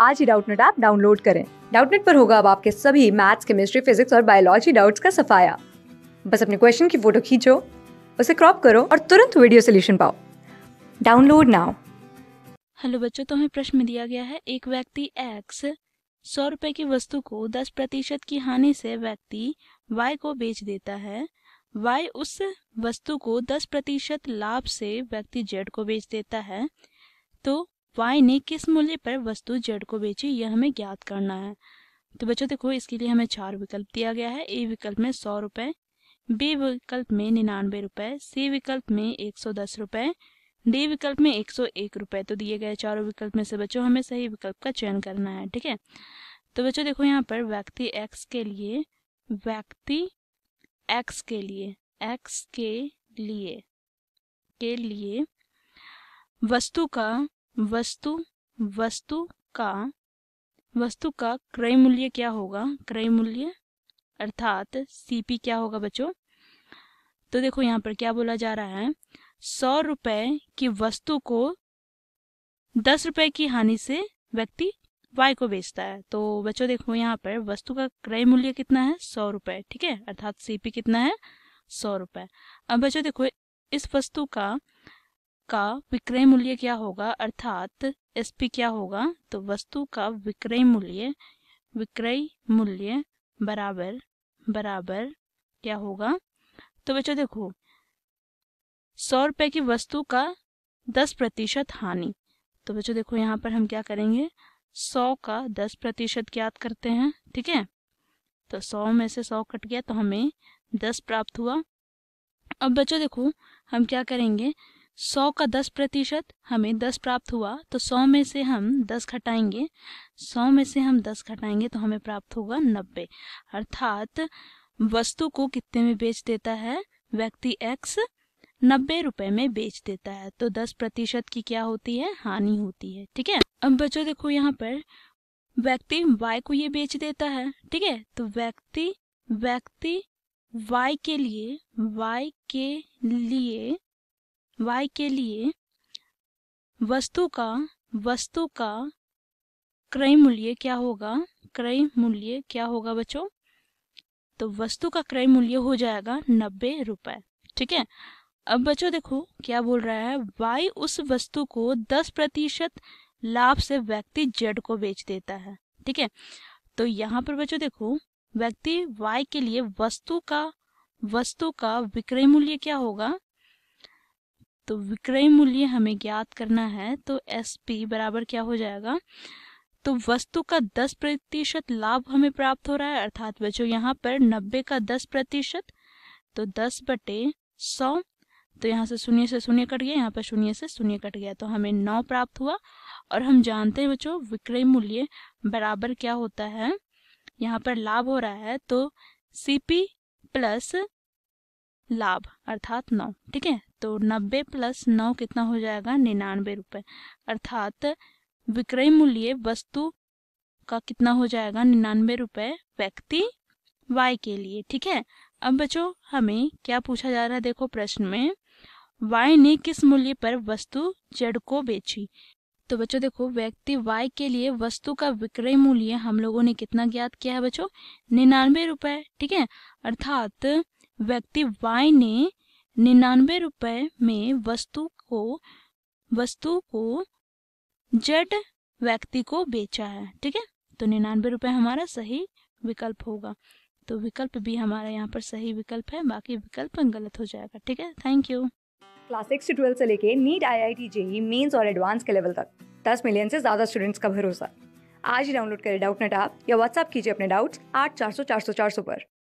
आज ही Doubtnut app download करें डाउटनेट पर होगा अब आपके सभी मैथ्स केमिस्ट्री फिजिक्स और बायोलॉजी डाउट्स का सफाया बस अपने क्वेश्चन की फोटो खींचो उसे क्रॉप करो और तुरंत वीडियो सोल्यूशन पाओ डाउनलोड नाउ हेलो बच्चों तो हमें प्रश्न दिया गया है एक व्यक्ति एक्स सौ रुपए की वस्तु को दस प्रतिशत की हानि से व्यक्ति वाई को बेच देता है वाई उस वस्तु को दस प्रतिशत लाभ से व्यक्ति जेड को बेच देता है तो वाई ने किस मूल्य पर वस्तु जेड को बेची यह हमें ज्ञात करना है तो बच्चों देखो इसके लिए हमें चार विकल्प दिया गया है ए विकल्प में सौ रुपए बी विकल्प में निन्यानवे रुपए सी विकल्प में एक सौ दस रुपए डी विकल्प में एक सौ एक रुपए तो दिए गए चारों विकल्प में से बच्चों हमें सही विकल्प का चयन करना है ठीक है तो बच्चों देखो यहाँ पर व्यक्ति एक्स के लिए व्यक्ति एक्स के लिए एक्स के लिए के लिए वस्तु का वस्तु वस्तु का वस्तु का क्रय मूल्य क्या होगा क्रय मूल्य अर्थात सीपी क्या होगा बच्चों तो देखो यहाँ पर क्या बोला जा रहा है सौ रुपए की वस्तु को दस रुपए की हानि से व्यक्ति वाई को बेचता है तो बच्चों देखो यहाँ पर वस्तु का क्रय मूल्य कितना है सौ रुपए ठीक है अर्थात सीपी कितना है सौ रुपए अब बच्चों देखो इस वस्तु का का विक्रय मूल्य क्या होगा अर्थात एस पी क्या होगा तो वस्तु का विक्रय मूल्य विक्रय मूल्य बराबर बराबर क्या होगा तो बच्चों देखो सौ रुपए की वस्तु का दस प्रतिशत हानि तो बच्चों देखो यहाँ पर हम क्या करेंगे सौ का दस प्रतिशत ज्ञात करते हैं ठीक है तो सौ में से सौ कट गया तो हमें दस प्राप्त हुआ अब बच्चों देखो हम क्या करेंगे सौ का दस प्रतिशत हमें दस प्राप्त हुआ तो सौ में से हम दस घटाएंगे सौ में से हम दस घटाएंगे तो हमें प्राप्त होगा नब्बे अर्थात वस्तु को कितने में बेच देता है व्यक्ति एक्स नब्बे रुपए में बेच देता है तो दस प्रतिशत की क्या होती है हानि होती है ठीक है अब बच्चों देखो यहाँ पर व्यक्ति वाई को ये बेच देता है ठीक है तो व्यक्ति व्यक्ति वाई के लिए वाई के लिए y के लिए वस्तु का वस्तु का क्रय मूल्य क्या होगा क्रय मूल्य क्या होगा बच्चों तो वस्तु का क्रय मूल्य हो जाएगा नब्बे रुपए ठीक है अब बच्चों देखो क्या बोल रहा है वाई उस वस्तु को दस प्रतिशत लाभ से व्यक्ति जेड को बेच देता है ठीक है तो यहाँ पर बच्चों देखो व्यक्ति वाई के लिए वस्तु का वस्तु का विक्रय मूल्य क्या होगा तो विक्रय मूल्य हमें ज्ञात करना है तो एस पी बराबर क्या हो जाएगा तो वस्तु का 10 प्रतिशत लाभ हमें प्राप्त हो रहा है अर्थात बच्चों यहाँ पर 90 का 10 प्रतिशत तो 10 बटे सौ तो यहाँ से शून्य से शून्य कट गया यहाँ पर शून्य से शून्य कट गया तो हमें नौ प्राप्त हुआ और हम जानते हैं बच्चों विक्रय मूल्य बराबर क्या होता है यहाँ पर लाभ हो रहा है तो सी पी प्लस लाभ अर्थात नौ ठीक है तो नब्बे प्लस नौ कितना हो जाएगा निन्यानबे रुपये अर्थात विक्रय मूल्य वस्तु का कितना हो जाएगा निन्यानबे रुपए व्यक्ति वाई के लिए ठीक है अब बच्चों हमें क्या पूछा जा रहा है देखो प्रश्न में वाई ने किस मूल्य पर वस्तु जेड को बेची तो बच्चों देखो व्यक्ति वाई के लिए वस्तु का विक्रय मूल्य हम लोगों ने कितना ज्ञात किया है बच्चों निन्यानबे रुपए ठीक है अर्थात व्यक्ति वाई ने निन्यानवे रुपए में वस्तु को वस्तु को जेड व्यक्ति को बेचा है ठीक है तो निन्यानवे रुपए हमारा सही विकल्प होगा तो विकल्प भी हमारा यहाँ पर सही विकल्प है बाकी विकल्प गलत हो जाएगा ठीक है थैंक यू क्लास सिक्स से ट्वेल्थ से लेके NEET I I T JEE mains और एडवांस के लेवल तक दस मिलियन से ज्यादा स्टूडेंट्स का भरोसा आज ही डाउनलोड करें डाउट नेट आप या व्हाट्सअप कीजिए अपने डाउट्स आठ चार सौ चार सौ चार सौ पर